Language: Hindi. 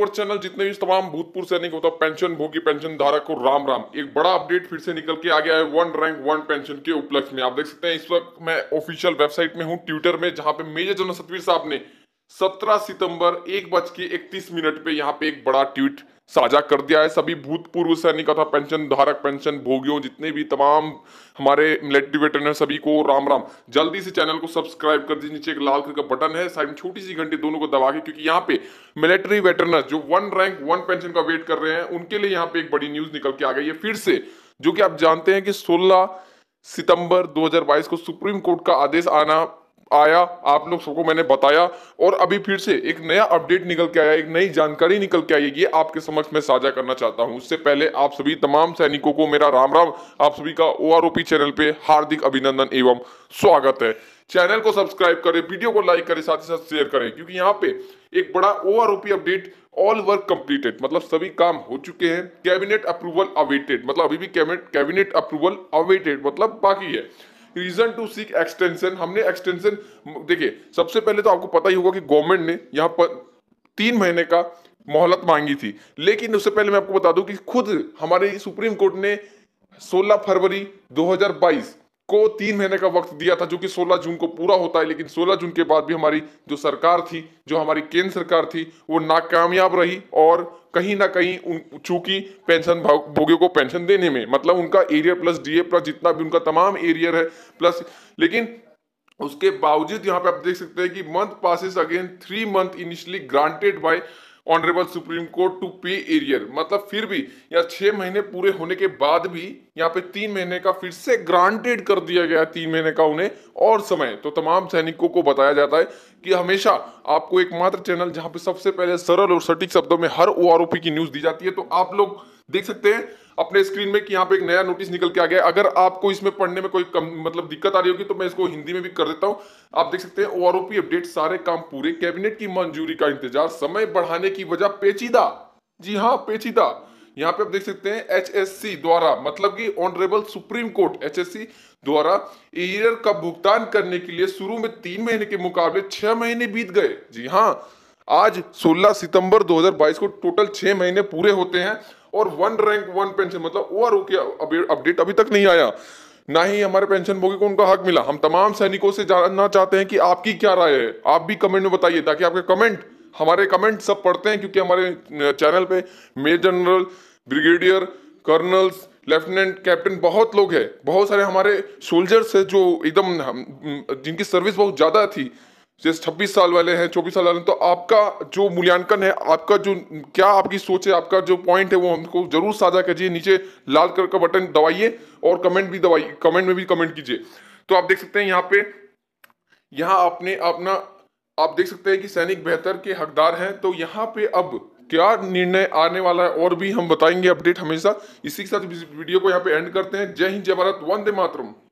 और चैनल जितने भी तमाम भूतपूर्व सैनिक होता पेंशन भोगी पेंशन धारक को राम राम एक बड़ा अपडेट फिर से निकल के आ गया है वन रैंक वन पेंशन के उपलक्ष्य में आप देख सकते हैं इस वक्त मैं ऑफिशियल वेबसाइट में हूँ ट्विटर में जहां पे मेजर जनरल सतवीर साहब ने 17 सितंबर एक बज के इकतीस मिनट पे यहाँ पे एक बड़ा ट्वीट साझा कर दिया है सभी भूतपूर्व सैनिक तथा पेंशन धारक पेंशन भोगियों जितने भी तमाम हमारे मिलिट्री वेटरन है सभी को राम राम जल्दी से चैनल को सब्सक्राइब कर दीजिए नीचे एक लाल कलर का बटन है साइड में छोटी सी घंटी दोनों को दबा के क्योंकि यहाँ पे मिलिट्री वेटरनर जो वन रैंक वन पेंशन का वेट कर रहे हैं उनके लिए यहाँ पे एक बड़ी न्यूज निकल के आ गई है फिर से जो कि आप जानते हैं कि सोलह सितंबर 2022 को सुप्रीम कोर्ट का आदेश आना आया आप लोग सबको मैंने बताया और अभी फिर से एक नया अपडेट निकल के आया एक नई जानकारी निकल के आई ये आपके समक्ष मैं साझा करना चाहता हूँ उससे पहले आप सभी तमाम सैनिकों को मेरा राम राम आप सभी का ओ चैनल पे हार्दिक अभिनंदन एवं स्वागत है चैनल को सब्सक्राइब करें वीडियो को लाइक करें साथ ही साथ शेयर करें क्योंकि यहाँ पे एक बड़ा ओ अपडेट ऑल वर्क कंप्लीटेड मतलब सभी काम हो चुके हैं कैबिनेट अप्रूवल अवेटेड मतलब अभी भी कैबिनेट कैबिनेट अप्रूवल अवेटेड मतलब बाकी है रीजन टू सीक एक्सटेंशन हमने एक्सटेंशन देखिए सबसे पहले तो आपको पता ही होगा कि गवर्नमेंट ने यहाँ पर तीन महीने का मोहलत मांगी थी लेकिन उससे पहले मैं आपको बता दूं कि खुद हमारे सुप्रीम कोर्ट ने 16 फरवरी को तीन महीने का वक्त दिया था जो कि 16 जून को पूरा होता है लेकिन 16 जून के बाद भी हमारी जो सरकार थी जो हमारी केंद्र सरकार थी वो नाकामयाब रही और कहीं ना कहीं उन चूंकि पेंशन भोगियों को पेंशन देने में मतलब उनका एरियर प्लस डीए प्लस जितना भी उनका तमाम एरियर है प्लस लेकिन उसके बावजूद यहाँ पे आप देख सकते हैं कि month passes again three month initially granted by honourable supreme court to pay arrear मतलब फिर भी या छह महीने पूरे होने के बाद भी यहाँ पे तीन महीने का फिर से ग्रांटेड कर दिया गया तीन महीने का उन्हें और समय तो तमाम सैनिकों को बताया जाता है कि हमेशा आपको एकमात्र चैनल जहां पे सबसे पहले सरल और सटीक शब्दों में हर ओ की न्यूज दी जाती है तो आप लोग देख सकते हैं अपने स्क्रीन में कि यहाँ पे एक नया नोटिस निकल के आ गया अगर आपको इसमें पढ़ने में कोई कम मतलब दिक्कत आ रही होगी तो मैं इसको हिंदी में भी कर देता हूँ आप देख सकते हैं ओआरओपी अपडेट सारे काम पूरे कैबिनेट की मंजूरी का इंतजार समय बढ़ाने की वजह पेचीदा जी हाँ पेचीदा यहाँ पे आप देख सकते हैं एच द्वारा मतलब की ऑनरेबल सुप्रीम कोर्ट एच द्वारा ईयर का भुगतान करने के लिए शुरू में तीन महीने के मुकाबले छह महीने बीत गए जी हाँ आज 16 सितंबर 2022 को टोटल छह महीने पूरे होते हैं और वन रैंक वन पेंशन मतलब ओ की अपडेट अभी तक नहीं आया ना ही हमारे पेंशन भोगी को उनका हक मिला हम तमाम सैनिकों से जानना चाहते हैं कि आपकी क्या राय है आप भी कमेंट में बताइए ताकि आपके कमेंट हमारे कमेंट सब पढ़ते हैं क्योंकि हमारे चैनल पे major general brigadier colonels lieutenant captain बहुत लोग हैं बहुत सारे हमारे सोल्जर्स हैं जो एकदम जिनकी सर्विस बहुत ज़्यादा थी जैसे छब्बीस साल वाले हैं चौबीस साल वाले हैं तो आपका जो मूल्यांकन है आपका जो क्या आपकी सोच है आपका जो पॉइंट है वो हमको जरूर साझा कीजिए नीचे लाल कलर का बटन दबाइए और कमेंट भी दबाइए कमेंट में भी कमेंट कीजिए तो आप देख सकते हैं यहाँ पे यहाँ आपने अपना आप देख सकते हैं कि सैनिक बेहतर के हकदार हैं तो यहाँ पे अब क्या निर्णय आने वाला है और भी हम बताएंगे अपडेट हमेशा इसी के साथ वीडियो को यहाँ पे एंड करते हैं जय हिंद जय भारत वंदे मातरम